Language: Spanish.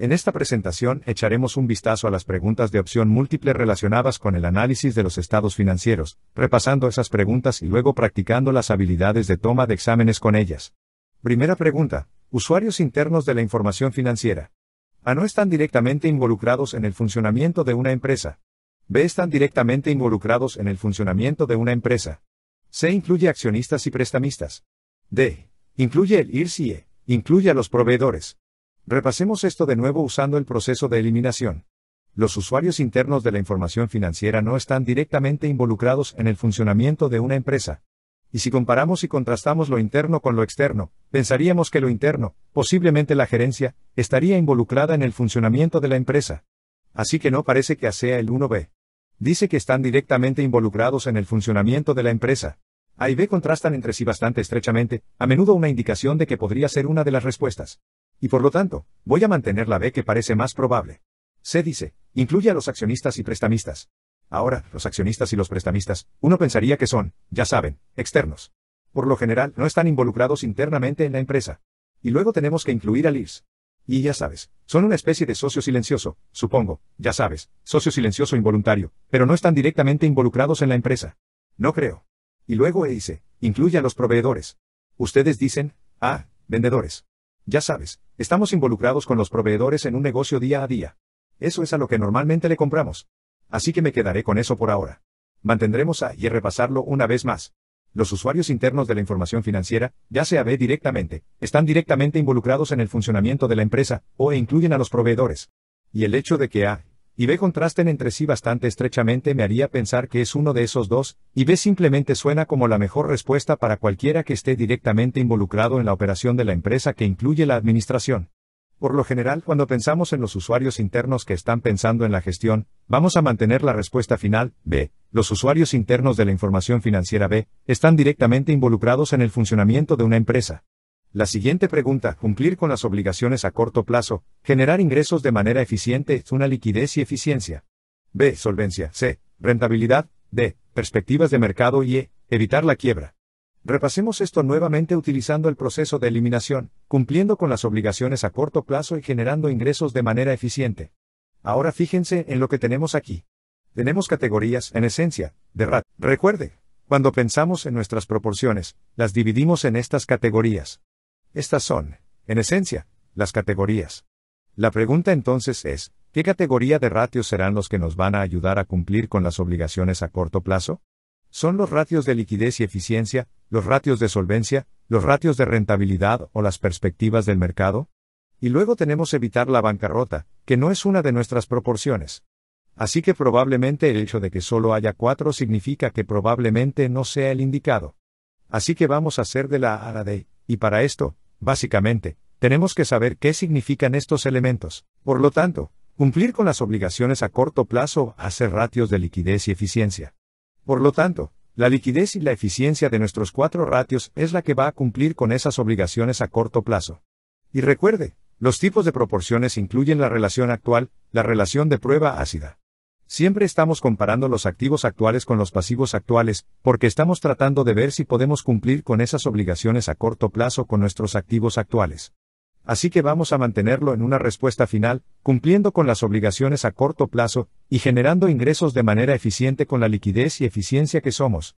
En esta presentación echaremos un vistazo a las preguntas de opción múltiple relacionadas con el análisis de los estados financieros, repasando esas preguntas y luego practicando las habilidades de toma de exámenes con ellas. Primera pregunta. Usuarios internos de la información financiera. A ah, no están directamente involucrados en el funcionamiento de una empresa. B están directamente involucrados en el funcionamiento de una empresa. C incluye accionistas y prestamistas. D. Incluye el IRS e, Incluye a los proveedores. Repasemos esto de nuevo usando el proceso de eliminación. Los usuarios internos de la información financiera no están directamente involucrados en el funcionamiento de una empresa. Y si comparamos y contrastamos lo interno con lo externo, pensaríamos que lo interno, posiblemente la gerencia, estaría involucrada en el funcionamiento de la empresa. Así que no parece que sea el 1B. Dice que están directamente involucrados en el funcionamiento de la empresa. A y B contrastan entre sí bastante estrechamente, a menudo una indicación de que podría ser una de las respuestas. Y por lo tanto, voy a mantener la B que parece más probable. Se dice, incluye a los accionistas y prestamistas. Ahora, los accionistas y los prestamistas, uno pensaría que son, ya saben, externos. Por lo general, no están involucrados internamente en la empresa. Y luego tenemos que incluir al IRS. Y ya sabes, son una especie de socio silencioso, supongo, ya sabes, socio silencioso involuntario, pero no están directamente involucrados en la empresa. No creo. Y luego E dice, incluye a los proveedores. Ustedes dicen, ah, vendedores. Ya sabes, estamos involucrados con los proveedores en un negocio día a día. Eso es a lo que normalmente le compramos. Así que me quedaré con eso por ahora. Mantendremos a y repasarlo una vez más. Los usuarios internos de la información financiera, ya sea B directamente, están directamente involucrados en el funcionamiento de la empresa, o incluyen a los proveedores. Y el hecho de que A y B contrasten entre sí bastante estrechamente me haría pensar que es uno de esos dos, y B simplemente suena como la mejor respuesta para cualquiera que esté directamente involucrado en la operación de la empresa que incluye la administración. Por lo general, cuando pensamos en los usuarios internos que están pensando en la gestión, vamos a mantener la respuesta final, B. Los usuarios internos de la información financiera B, están directamente involucrados en el funcionamiento de una empresa. La siguiente pregunta, cumplir con las obligaciones a corto plazo, generar ingresos de manera eficiente, es una liquidez y eficiencia. B. Solvencia. C. Rentabilidad. D. Perspectivas de mercado y E. Evitar la quiebra. Repasemos esto nuevamente utilizando el proceso de eliminación, cumpliendo con las obligaciones a corto plazo y generando ingresos de manera eficiente. Ahora fíjense en lo que tenemos aquí. Tenemos categorías, en esencia, de RAT. Recuerde, cuando pensamos en nuestras proporciones, las dividimos en estas categorías. Estas son, en esencia, las categorías. La pregunta entonces es, ¿qué categoría de ratios serán los que nos van a ayudar a cumplir con las obligaciones a corto plazo? Son los ratios de liquidez y eficiencia, los ratios de solvencia, los ratios de rentabilidad o las perspectivas del mercado. Y luego tenemos evitar la bancarrota, que no es una de nuestras proporciones. Así que probablemente el hecho de que solo haya cuatro significa que probablemente no sea el indicado. Así que vamos a hacer de la A y para esto, básicamente, tenemos que saber qué significan estos elementos. Por lo tanto, cumplir con las obligaciones a corto plazo hace ratios de liquidez y eficiencia. Por lo tanto, la liquidez y la eficiencia de nuestros cuatro ratios es la que va a cumplir con esas obligaciones a corto plazo. Y recuerde, los tipos de proporciones incluyen la relación actual, la relación de prueba ácida. Siempre estamos comparando los activos actuales con los pasivos actuales, porque estamos tratando de ver si podemos cumplir con esas obligaciones a corto plazo con nuestros activos actuales. Así que vamos a mantenerlo en una respuesta final, cumpliendo con las obligaciones a corto plazo, y generando ingresos de manera eficiente con la liquidez y eficiencia que somos.